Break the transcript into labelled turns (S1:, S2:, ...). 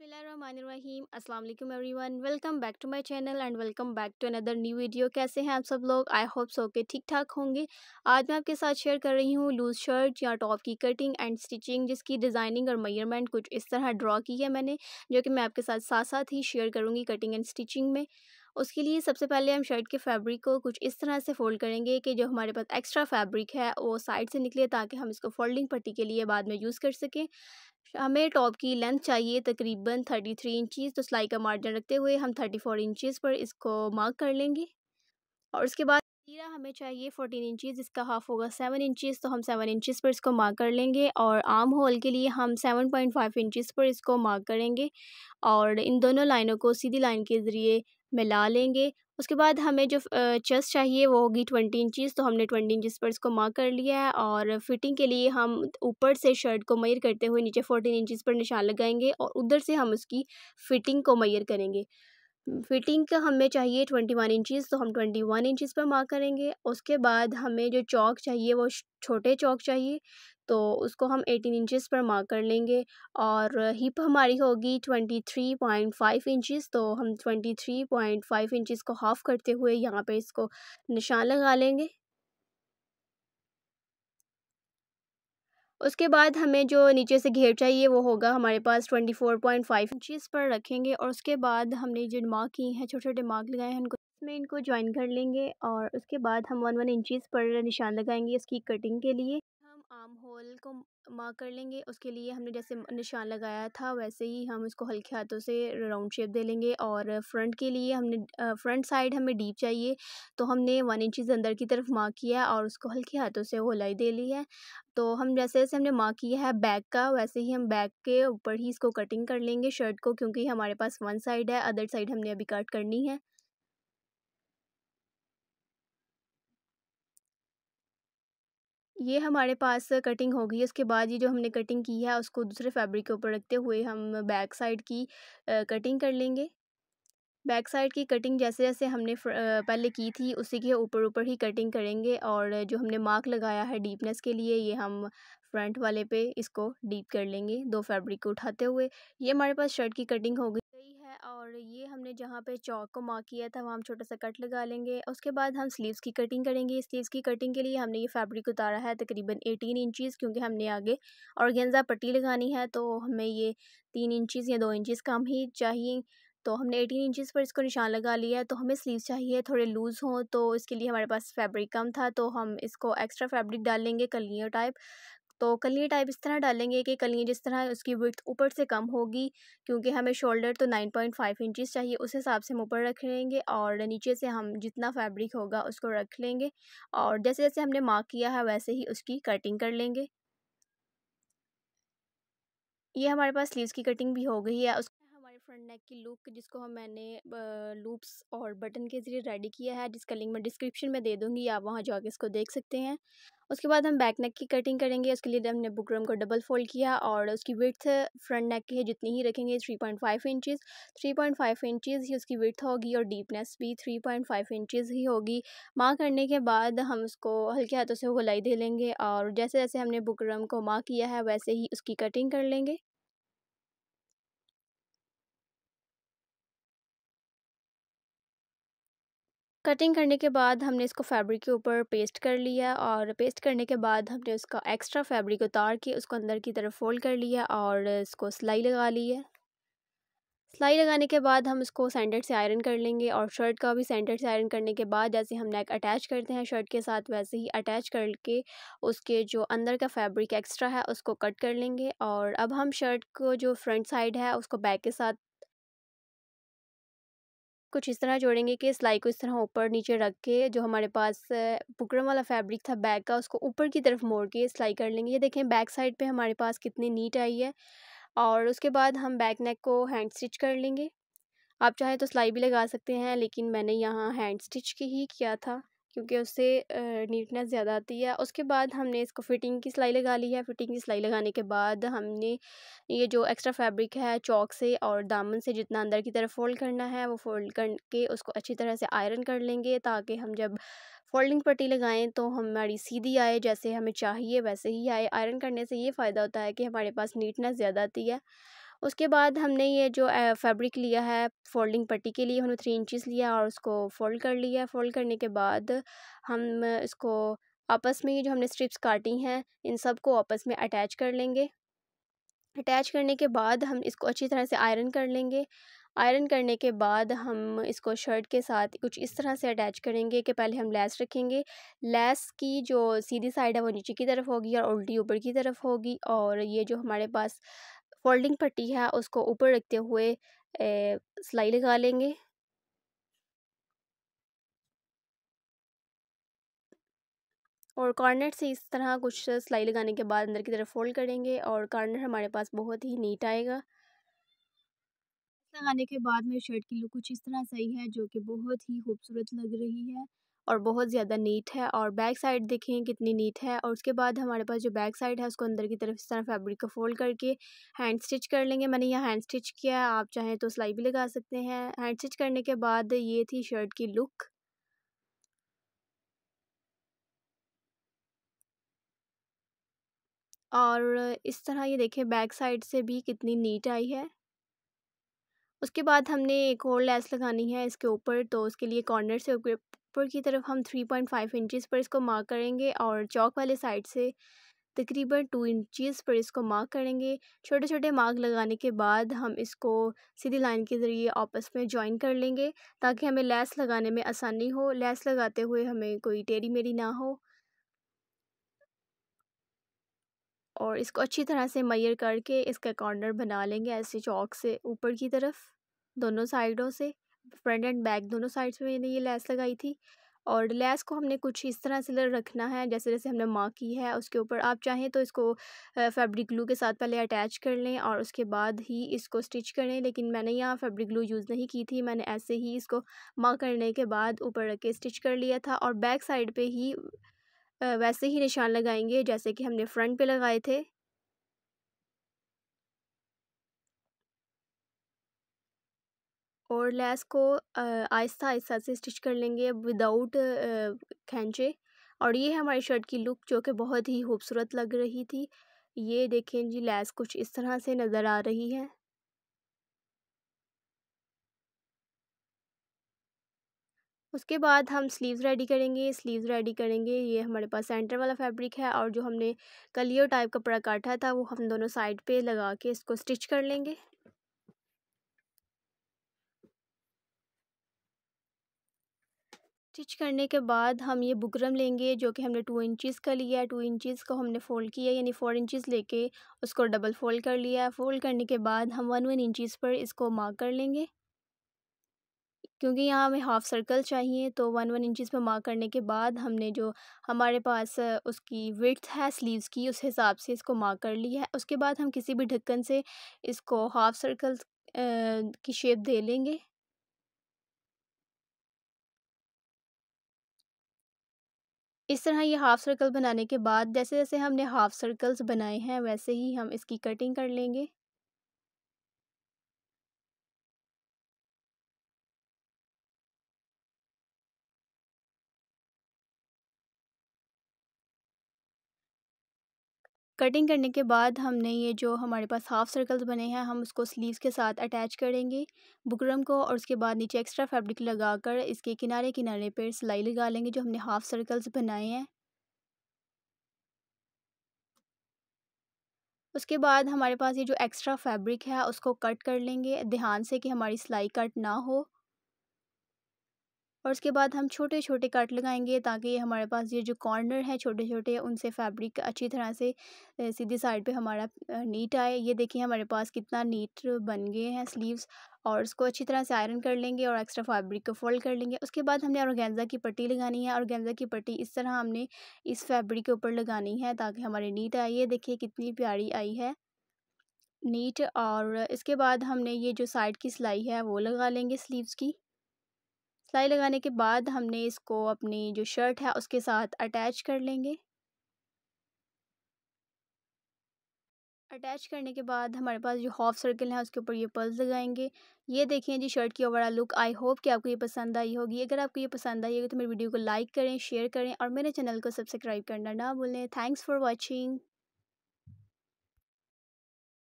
S1: बसमीम असल everyone welcome back to my channel and welcome back to another new video कैसे हैं आप सब लोग आई होप सो के ठीक ठाक होंगे आज मैं आपके साथ शेयर कर रही हूँ लूज़ शर्ट या टॉप की कटिंग एंड स्टिचिंग जिसकी डिज़ाइनिंग और मेयरमेंट कुछ इस तरह ड्रॉ की है मैंने जो कि मैं आपके साथ साथ साथ ही शेयर करूँगी कटिंग एंड स्टिचिंग में उसके लिए सबसे पहले हम शर्ट के फैब्रिक को कुछ इस तरह से फ़ोल्ड करेंगे कि जो हमारे पास एक्स्ट्रा फैब्रिक है वो साइड से निकले ताकि हम इसको फोल्डिंग पट्टी के लिए बाद में यूज़ कर सकें हमें टॉप की लेंथ चाहिए तकरीबन थर्टी थ्री इंचीज़ तो सिलाई का मार्जिन रखते हुए हम थर्टी फोर इंचज़ पर इसको मार्क कर लेंगे और उसके बाद तीरा हमें चाहिए फोर्टीन इंचीज इसका हाफ होगा सेवन इंचज़ तो हम सेवन इंचज़ पर इसको मार्क कर लेंगे और आर्म होल के लिए हम सेवन पॉइंट फाइव इंचज़ पर इसको मार्क करेंगे और इन दोनों लाइनों को सीधी लाइन के ज़रिए मिला लेंगे उसके बाद हमें जो चेस्ट चाहिए वो होगी ट्वेंटी इंचिस तो हमने ट्वेंटी इंचज़ पर इसको मार्क कर लिया है और फिटिंग के लिए हम ऊपर से शर्ट को मयर करते हुए नीचे फोर्टीन इंचज़ पर निशान लगाएंगे और उधर से हम उसकी फ़िटिंग को मयर करेंगे फिटिंग का हमें चाहिए ट्वेंटी वन इंचज़ तो हम ट्वेंटी वन इंचज़ पर मार्क करेंगे उसके बाद हमें जो चौक चाहिए वो छोटे चौक चाहिए तो उसको हम एटीन इंचज़ पर मार्क कर लेंगे और हिप हमारी होगी twenty three point five inches तो हम twenty three point five inches को हाफ़ करते हुए यहाँ पे इसको निशान लगा लेंगे उसके बाद हमें जो नीचे से घेर चाहिए वो होगा हमारे पास twenty four point five inches पर रखेंगे और उसके बाद हमने जो डिमाग की हैं छोटे छोटे डिमाग लगाए हैं उनको इसमें इनको ज्वाइन कर लेंगे और उसके बाद हम वन वन इंचज़ पर निशान लगाएंगे इसकी कटिंग के लिए हम आम होल को मार्क कर लेंगे उसके लिए हमने जैसे निशान लगाया था वैसे ही हम इसको हल्के हाथों से राउंड शेप दे लेंगे और फ्रंट के लिए हमने फ्रंट साइड हमें डीप चाहिए तो हमने वन इंचज़ अंदर की तरफ मार्क किया है और उसको हल्के हाथों से होलाई दे ली है तो हम जैसे जैसे हमने मार्क किया है बैक का वैसे ही हम बैक के ऊपर ही इसको कटिंग कर लेंगे शर्ट को क्योंकि हमारे पास वन साइड है अदर साइड हमने अभी कट करनी है ये हमारे पास कटिंग हो गई है उसके बाद ये जो हमने कटिंग की है उसको दूसरे फैब्रिक के ऊपर रखते हुए हम बैक साइड की कटिंग कर लेंगे बैक साइड की कटिंग जैसे जैसे हमने पहले की थी उसी के ऊपर ऊपर ही कटिंग करेंगे और जो हमने मार्क लगाया है डीपनेस के लिए ये हम फ्रंट वाले पे इसको डीप कर लेंगे दो फैब्रिक को उठाते हुए ये हमारे पास शर्ट की कटिंग हो गई है है और ये हमने जहाँ पे चौक को मार्क किया था वहाँ हम छोटा सा कट लगा लेंगे उसके बाद हम स्लीव्स की कटिंग करेंगे स्लीव्स की कटिंग के लिए हमने ये फैब्रिक उतारा है तकरीबन एटीन इंचीज़ क्योंकि हमने आगे और गेंजा पट्टी लगानी है तो हमें ये तीन इंचीज़ या दो इंचीज़ कम ही चाहिए तो हमने एटीन इंचज़ पर इसको निशान लगा लिया है तो हमें स्लीव्स चाहिए थोड़े लूज़ हों तो इसके लिए हमारे पास फैब्रिक कम था तो हम इसको एक्स्ट्रा फैब्रिक डाल लेंगे कलियों टाइप तो कलियाँ टाइप इस तरह डालेंगे कि कलियाँ जिस तरह उसकी विथ ऊपर से कम होगी क्योंकि हमें शोल्डर तो नाइन पॉइंट फाइव इंचज़ चाहिए उस हिसाब से हम ऊपर रख लेंगे और नीचे से हम जितना फैब्रिक होगा उसको रख लेंगे और जैसे जैसे हमने मार्क किया है वैसे ही उसकी कटिंग कर लेंगे ये हमारे पास स्लीव्स की कटिंग भी हो गई है उस फ्रंट नेक की लुक जिसको हम मैंने लूप्स और बटन के ज़रिए रेडी किया है जिसका लिंक मैं डिस्क्रिप्शन में दे दूँगी आप वहाँ जाके इसको देख सकते हैं उसके बाद हम बैक नेक की कटिंग करेंगे उसके लिए हमने बुकरम को डबल फोल्ड किया और उसकी विथ फ्रंट नेक की है जितनी ही रखेंगे three point five inches three point five inches ही उसकी विथ होगी और डीपनेस भी थ्री पॉइंट फाइव इंचज़ ही होगी माँ करने के बाद हम उसको हल्के हाथों से गलाई दे लेंगे और जैसे जैसे हमने बुकरम को माँ किया है वैसे ही उसकी कटिंग कर लेंगे कटिंग करने के बाद हमने इसको फैब्रिक के ऊपर पेस्ट कर लिया और पेस्ट करने के बाद हमने उसका एक्स्ट्रा फैब्रिक उतार के उसको अंदर की तरफ फोल्ड कर लिया और इसको सिलाई लगा ली है सिलाई लगाने के बाद हम उसको सेंटर से आयरन कर लेंगे और शर्ट का भी सेंटर से आयरन करने के बाद जैसे हम नेक अटैच करते हैं शर्ट के साथ वैसे ही अटैच करके उसके जो अंदर का फैब्रिक एक्स्ट्रा है उसको कट कर लेंगे और अब हम शर्ट को जो फ्रंट साइड है उसको बैक के साथ कुछ इस तरह जोड़ेंगे कि सिलाई को इस तरह ऊपर नीचे रख के जो हमारे पास बुकरम वाला फैब्रिक था बैग का उसको ऊपर की तरफ मोड़ के सिलाई कर लेंगे ये देखें बैक साइड पे हमारे पास कितनी नीट आई है और उसके बाद हम बैक नेक को हैंड स्टिच कर लेंगे आप चाहें तो सिलाई भी लगा सकते हैं लेकिन मैंने यहाँ हैंड स्टिच की ही किया था क्योंकि उससे नीटनेस ज़्यादा आती है उसके बाद हमने इसको फ़िटिंग की सिलाई लगा ली है फ़िटिंग की सिलाई लगाने के बाद हमने ये जो एक्स्ट्रा फैब्रिक है चौक से और दामन से जितना अंदर की तरफ फ़ोल्ड करना है वो फ़ोल्ड करके उसको अच्छी तरह से आयरन कर लेंगे ताकि हम जब फोल्डिंग पट्टी लगाएं तो हमारी सीधी आए जैसे हमें चाहिए वैसे ही आए आयरन करने से ये फ़ायदा होता है कि हमारे पास नीटनेस ज़्यादा आती है उसके बाद हमने ये जो फैब्रिक लिया है फोल्डिंग पट्टी के लिए हमने थ्री इंचज़ लिया और उसको फ़ोल्ड कर लिया फ़ोल्ड करने के बाद हम इसको आपस में ये जो हमने स्ट्रिप्स काटी हैं इन सब को आपस में अटैच कर लेंगे अटैच करने के बाद हम इसको अच्छी तरह से आयरन कर लेंगे आयरन करने के बाद हम इसको शर्ट के साथ कुछ इस तरह से अटैच करेंगे कि पहले हम लैस रखेंगे लैस की जो सीधी साइड है वो नीचे की तरफ होगी और उल्टी ऊपर की तरफ होगी और ये जो हमारे पास फोल्डिंग पट्टी है उसको ऊपर रखते हुए सिलाई लगा लेंगे और कॉर्नर से इस तरह कुछ सिलाई लगाने के बाद अंदर की तरफ फोल्ड करेंगे और कॉर्नर हमारे पास बहुत ही नीट आएगा लगाने के बाद में शर्ट की लुक कुछ इस तरह सही है जो कि बहुत ही खूबसूरत लग रही है और बहुत ज़्यादा नीट है और बैक साइड देखें कितनी नीट है और उसके बाद हमारे पास जो बैक साइड है उसको अंदर की तरफ इस तरह फैब्रिक को फोल्ड करके हैंड स्टिच कर लेंगे मैंने यहाँ हैंड स्टिच किया है आप चाहें तो सिलाई भी लगा सकते हैं हैंड स्टिच करने के बाद ये थी शर्ट की लुक और इस तरह ये देखें बैक साइड से भी कितनी नीट आई है उसके बाद हमने एक और लेस लगानी है इसके ऊपर तो उसके लिए कॉर्नर से ऊपर की तरफ हम थ्री पॉइंट फाइव इंचज़ पर इसको मार्क करेंगे और चौक वाले साइड से तकरीबन टू इंचज़ पर इसको मार्क करेंगे छोटे छोटे मार्क लगाने के बाद हम इसको सीधी लाइन के ज़रिए आपस में जॉइन कर लेंगे ताकि हमें लैस लगाने में आसानी हो लैस लगाते हुए हमें कोई टेढ़ी मेढ़ी ना हो और इसको अच्छी तरह से मैयर करके इसका कॉर्नर बना लेंगे ऐसे चौक से ऊपर की तरफ दोनों साइडों से फ्रंट एंड बैक दोनों साइड्स में मैंने ये लैस लगाई थी और लैस को हमने कुछ इस तरह से रखना है जैसे जैसे हमने मार्क की है उसके ऊपर आप चाहें तो इसको फैब्रिक ग्लू के साथ पहले अटैच कर लें और उसके बाद ही इसको स्टिच करें लेकिन मैंने यहाँ फैब्रिक ग्लू यूज़ नहीं की थी मैंने ऐसे ही इसको मार्क करने के बाद ऊपर रख के स्टिच कर लिया था और बैक साइड पर ही वैसे ही निशान लगाएंगे जैसे कि हमने फ्रंट पर लगाए थे और लैस को आहिस्ता आहिस्ता से स्टिच कर लेंगे विदाउट खेंचे और ये है हमारी शर्ट की लुक जो कि बहुत ही खूबसूरत लग रही थी ये देखें जी लैस कुछ इस तरह से नज़र आ रही है उसके बाद हम स्लीव्स रेडी करेंगे स्लीव्स रेडी करेंगे ये हमारे पास सेंटर वाला फैब्रिक है और जो हमने कलियो टाइप कपड़ा काटा था वो हम दोनों साइड पे लगा के इसको स्टिच कर लेंगे स्टिच करने के बाद हम ये बुकरम लेंगे जो कि हमने टू इंचेस का लिया है टू इंचेस को हमने फ़ोल्ड किया यानी फ़ोर इंचेस लेके उसको डबल फ़ोल्ड कर लिया फ़ोल्ड करने के बाद हम वन वन इंचेस पर इसको मार्क कर लेंगे क्योंकि यहाँ हमें हाफ़ सर्कल चाहिए तो वन वन इंचेस पर मार्क करने के बाद हमने जो हमारे पास उसकी विथ है स्लीव्स की उस हिसाब से इसको मार्क कर लिया है उसके बाद हम किसी भी ढक्कन से इसको हाफ़ सर्कल की शेप दे लेंगे इस तरह ये हाफ सर्कल बनाने के बाद जैसे जैसे हमने हाफ सर्कल्स बनाए हैं वैसे ही हम इसकी कटिंग कर लेंगे कटिंग करने के बाद हमने ये जो हमारे पास हाफ सर्कल्स बने हैं हम उसको स्लीव्स के साथ अटैच करेंगे बुकरम को और उसके बाद नीचे एक्स्ट्रा फैब्रिक लगाकर इसके किनारे किनारे पर सिलाई लगा लेंगे जो हमने हाफ सर्कल्स बनाए हैं उसके बाद हमारे पास ये जो एक्स्ट्रा फैब्रिक है उसको कट कर लेंगे ध्यान से कि हमारी सिलाई कट ना हो और उसके बाद हम छोटे छोटे कट लगाएंगे ताकि हमारे पास ये जो कॉर्नर हैं छोटे छोटे उनसे फैब्रिक अच्छी तरह से सीधी साइड पे हमारा नीट आए ये देखिए हमारे पास कितना नीट बन गए हैं स्लीव्स और उसको अच्छी तरह से आयरन कर लेंगे और एक्स्ट्रा फैब्रिक को फोल्ड कर लेंगे उसके बाद हमने औरगेंजा की पट्टी लगानी है गेंजा की पट्टी इस तरह हमने इस फैब्रिक के ऊपर लगानी है ताकि हमारी नीट आए ये देखिए कितनी प्यारी आई है नीट और इसके बाद हमने ये जो साइड की सिलाई है वो लगा लेंगे स्लीव्स की सिलाई लगाने के बाद हमने इसको अपनी जो शर्ट है उसके साथ अटैच कर लेंगे अटैच करने के बाद हमारे पास जो हाफ सर्कल है उसके ऊपर ये पल्स लगाएंगे ये देखिए जी शर्ट की ओवरऑल लुक आई होप कि आपको ये पसंद आई होगी अगर आपको ये पसंद आई होगी तो मेरी वीडियो को लाइक करें शेयर करें और मेरे चैनल को सब्सक्राइब करना ना भूलें थैंक्स फॉर वॉचिंग